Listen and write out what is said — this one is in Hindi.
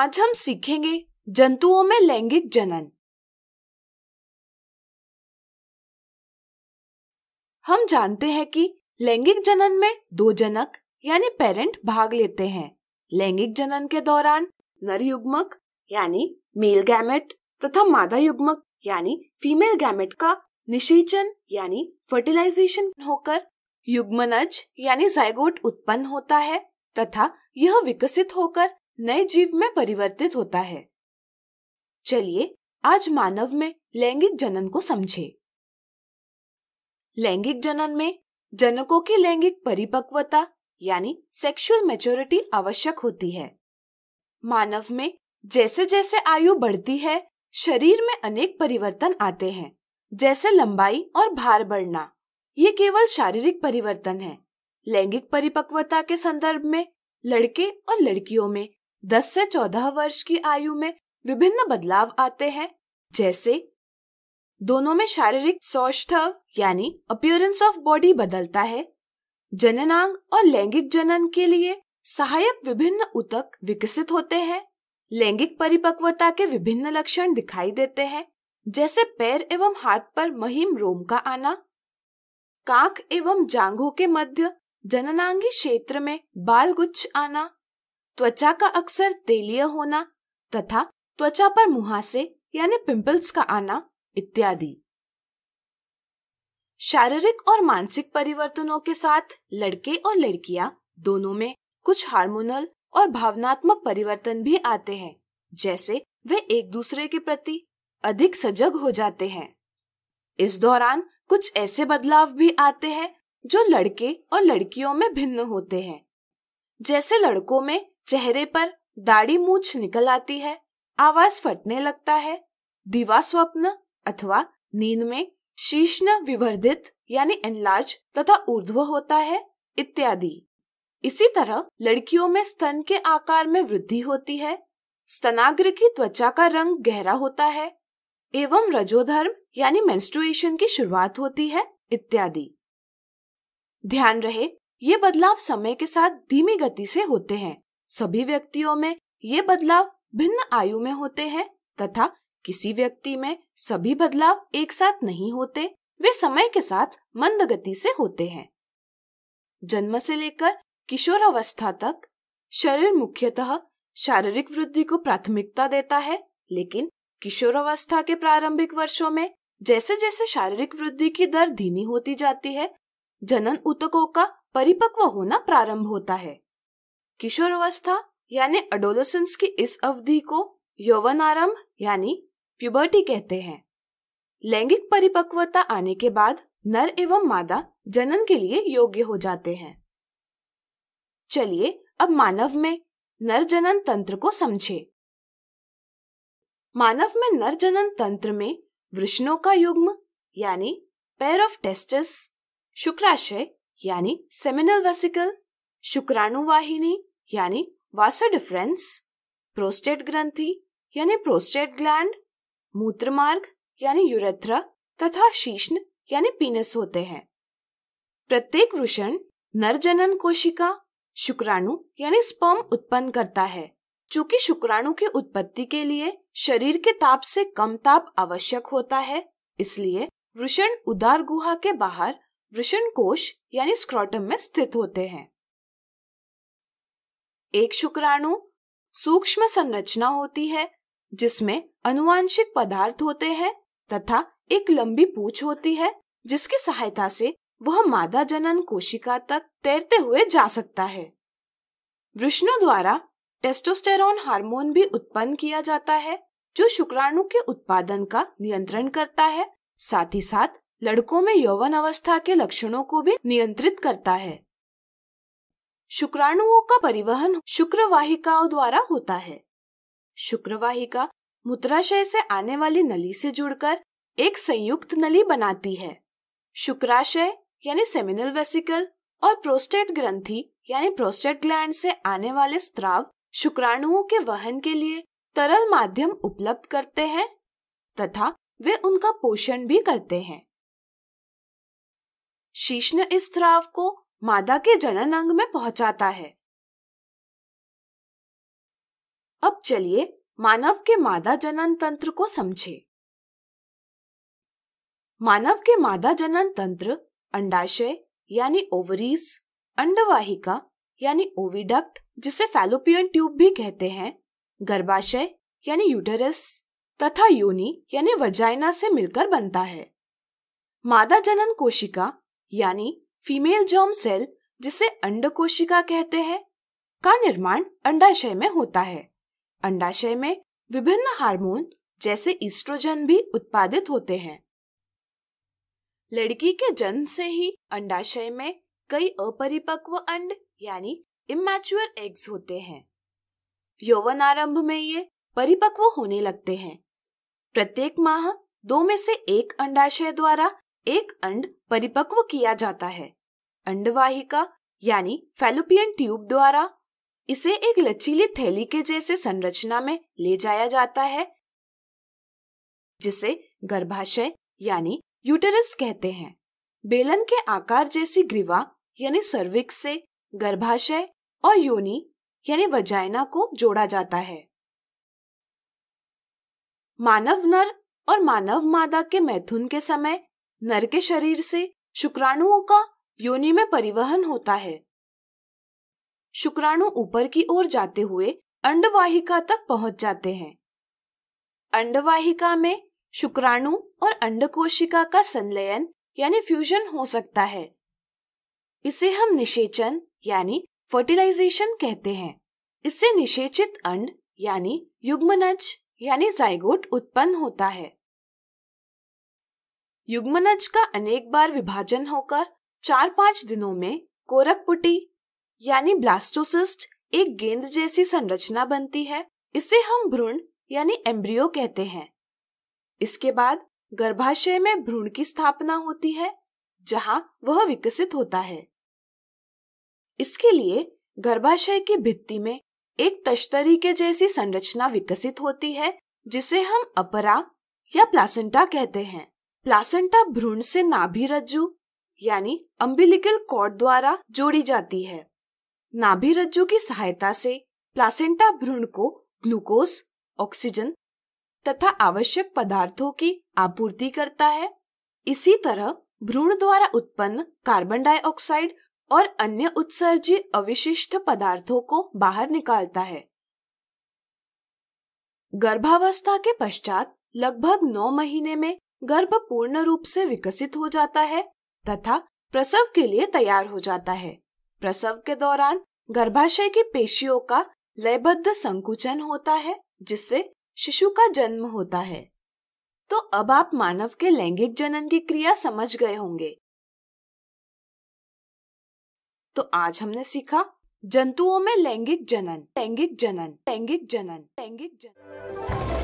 आज हम सीखेंगे जंतुओं में लैंगिक जनन हम जानते हैं कि लैंगिक जनन में दो जनक यानी पेरेंट भाग लेते हैं लैंगिक जनन के दौरान नर युग्मक यानी मेल गैमेट तथा मादा युग्मक यानी फीमेल गैमेट का निषेचन यानी फर्टिलाइजेशन होकर युग्मनज यानी जायगोट उत्पन्न होता है तथा यह विकसित होकर नए जीव में परिवर्तित होता है चलिए आज मानव में लैंगिक जनन को समझे लैंगिक जनन में जनकों की लैंगिक परिपक्वता यानी सेक्सुअल मेच्योरिटी आवश्यक होती है मानव में जैसे जैसे आयु बढ़ती है शरीर में अनेक परिवर्तन आते हैं जैसे लंबाई और भार बढ़ना ये केवल शारीरिक परिवर्तन है लैंगिक परिपक्वता के संदर्भ में लड़के और लड़कियों में 10 से 14 वर्ष की आयु में विभिन्न बदलाव आते हैं जैसे दोनों में शारीरिक सौष्ठव यानी अपियरेंस ऑफ बॉडी बदलता है जननांग और लैंगिक जनन के लिए सहायक विभिन्न उतक विकसित होते हैं लैंगिक परिपक्वता के विभिन्न लक्षण दिखाई देते हैं जैसे पैर एवं हाथ पर महीम रोम का आना कांख एवं जांघों के मध्य जननांगी क्षेत्र में बाल गुच्छ आना त्वचा का अक्सर तेलीय होना तथा त्वचा पर मुहासे यानी पिंपल्स का आना इत्यादि शारीरिक और मानसिक परिवर्तनों के साथ लड़के और लड़कियां दोनों में कुछ हार्मोनल और भावनात्मक परिवर्तन भी आते हैं जैसे वे एक दूसरे के प्रति अधिक सजग हो जाते हैं इस दौरान कुछ ऐसे बदलाव भी आते हैं जो लड़के और लड़कियों में भिन्न होते हैं जैसे लड़कों में चेहरे पर दाढ़ी मूछ निकल आती है आवाज फटने लगता है दिवा स्वप्न अथवा नींद में शीर्ण विवर्धित यानी एनलाज तथा ऊर्ध्व होता है इत्यादि इसी तरह लड़कियों में स्तन के आकार में वृद्धि होती है स्तनाग्र की त्वचा का रंग गहरा होता है एवं रजोधर्म यानी मेंस्ट्रुएशन की शुरुआत होती है इत्यादि ध्यान रहे ये बदलाव समय के साथ धीमी गति से होते हैं सभी व्यक्तियों में ये बदलाव भिन्न आयु में होते हैं तथा किसी व्यक्ति में सभी बदलाव एक साथ नहीं होते वे समय के साथ मंद गति से होते हैं जन्म से लेकर किशोरावस्था तक शरीर मुख्यतः शारीरिक वृद्धि को प्राथमिकता देता है लेकिन किशोरावस्था के प्रारंभिक वर्षों में जैसे जैसे शारीरिक वृद्धि की दर धीमी होती जाती है जनन उतकों का परिपक्व होना प्रारंभ होता है किशोरावस्था यानी अडोलोसेंस की इस अवधि को यौवन आरंभ यानी प्यूबर्टी कहते हैं लैंगिक परिपक्वता आने के बाद नर एवं मादा जनन के लिए योग्य हो जाते हैं चलिए अब मानव में नर जनन तंत्र को समझे मानव में नर जनन तंत्र में वृष्णों का युग्म यानी पेयर ऑफ टेस्टस शुक्राशय यानी सेमिनल वेसिकल शुक्राणु वाहिनी यानी वासा डिफरेंस प्रोस्टेट ग्रंथि यानी प्रोस्टेट ग्लैंड मूत्र मार्ग यानी यूरेथ्र तथा शीष्ण यानी पीनस होते हैं प्रत्येक वृषण नर जनन कोशिका शुक्राणु यानी स्पर्म उत्पन्न करता है चूंकि शुक्राणु की उत्पत्ति के लिए शरीर के ताप से कम ताप आवश्यक होता है इसलिए वृषण उदार गुहा के बाहर वृषण कोश यानी स्क्रोटम में स्थित होते हैं एक शुक्राणु सूक्ष्म संरचना होती है जिसमें अनुवांशिक पदार्थ होते हैं तथा एक लंबी पूछ होती है जिसकी सहायता से वह मादा जनन कोशिका तक तैरते हुए जा सकता है वृष्णु द्वारा टेस्टोस्टेरॉन हार्मोन भी उत्पन्न किया जाता है जो शुक्राणु के उत्पादन का नियंत्रण करता है साथ ही साथ लड़कों में यौवन अवस्था के लक्षणों को भी नियंत्रित करता है शुक्राणुओं का परिवहन शुक्रवाहिकाओं द्वारा होता है शुक्रवाहिका मूत्राशय से आने वाली नली से जुड़कर एक संयुक्त नली बनाती है शुक्राशय यानी सेमिनल वेसिकल और प्रोस्टेट ग्रंथि यानी प्रोस्टेट ग्लैंड से आने वाले स्त्राव शुक्राणुओं के वहन के लिए तरल माध्यम उपलब्ध करते हैं तथा वे उनका पोषण भी करते हैं शीश्न इस स्त्राव को मादा के जनन अंग में पहुंचाता है अब चलिए मानव के मादा जनन तंत्र को समझे मानव के मादा जनन तंत्र अंडाशय यानी ओवरीज अंडवाहिका यानी ओविडक्ट जिसे फैलोपियन ट्यूब भी कहते हैं गर्भाशय यानी यूटरस तथा योनि यानी वजाइना से मिलकर बनता है मादा जनन कोशिका यानी फीमेल जर्म सेल जिसे अंडकोशिका कहते हैं का निर्माण अंडाशय में होता है अंडाशय में विभिन्न हार्मोन जैसे ईस्ट्रोजन भी उत्पादित होते हैं लड़की के जन्म से ही अंडाशय में कई अपरिपक्व अंड यानी इमेच्योर एग्स होते हैं यौवन आरंभ में ये परिपक्व होने लगते हैं प्रत्येक माह दो में से एक अंडाशय द्वारा एक अंड परिपक्व किया जाता है अंडवाहिका यानी फेलोपियन ट्यूब द्वारा इसे एक लचीली थैली के जैसे संरचना में ले जाया जाता है जिसे गर्भाशय यानी यूटरस कहते हैं बेलन के आकार जैसी ग्रीवा यानी सर्विक्स से गर्भाशय और योनि यानी वजाइना को जोड़ा जाता है मानव नर और मानव मादा के मैथुन के समय नर के शरीर से शुक्राणुओं का योनि में परिवहन होता है शुक्राणु ऊपर की ओर जाते हुए अंडवाहिका तक पहुंच जाते हैं अंडवाहिका में शुक्राणु और अंडकोशिका का संलयन यानी फ्यूजन हो सकता है इसे हम निषेचन यानी फर्टिलाइजेशन कहते हैं इससे निषेचित अंड यानी युग्मनज यानी जायगोट उत्पन्न होता है युग्मनज का अनेक बार विभाजन होकर चार पांच दिनों में कोरकपुटी यानी ब्लास्टोसिस्ट एक गेंद जैसी संरचना बनती है इसे हम भ्रूण यानी एम्ब्रियो कहते हैं इसके बाद गर्भाशय में भ्रूण की स्थापना होती है जहां वह विकसित होता है इसके लिए गर्भाशय की भित्ति में एक तश्तरी के जैसी संरचना विकसित होती है जिसे हम अपरा या प्लासेंटा कहते हैं प्लासेंटा भ्रूण से नाभि रज्जु यानी अम्बिलिकल कॉर्ड द्वारा जोड़ी जाती है नाभि रज्जु की सहायता से प्लासेंटा भ्रूण को ग्लूकोज ऑक्सीजन तथा आवश्यक पदार्थों की आपूर्ति करता है इसी तरह भ्रूण द्वारा उत्पन्न कार्बन डाइऑक्साइड और अन्य उत्सर्जी अविशिष्ट पदार्थों को बाहर निकालता है गर्भावस्था के पश्चात लगभग नौ महीने में गर्भ पूर्ण रूप से विकसित हो जाता है तथा प्रसव के लिए तैयार हो जाता है प्रसव के दौरान गर्भाशय की पेशियों का लयबद्ध संकुचन होता है जिससे शिशु का जन्म होता है तो अब आप मानव के लैंगिक जनन की क्रिया समझ गए होंगे तो आज हमने सीखा जंतुओं में लैंगिक जनन लैंगिक जनन लैंगिक जनन लैंगिक जनन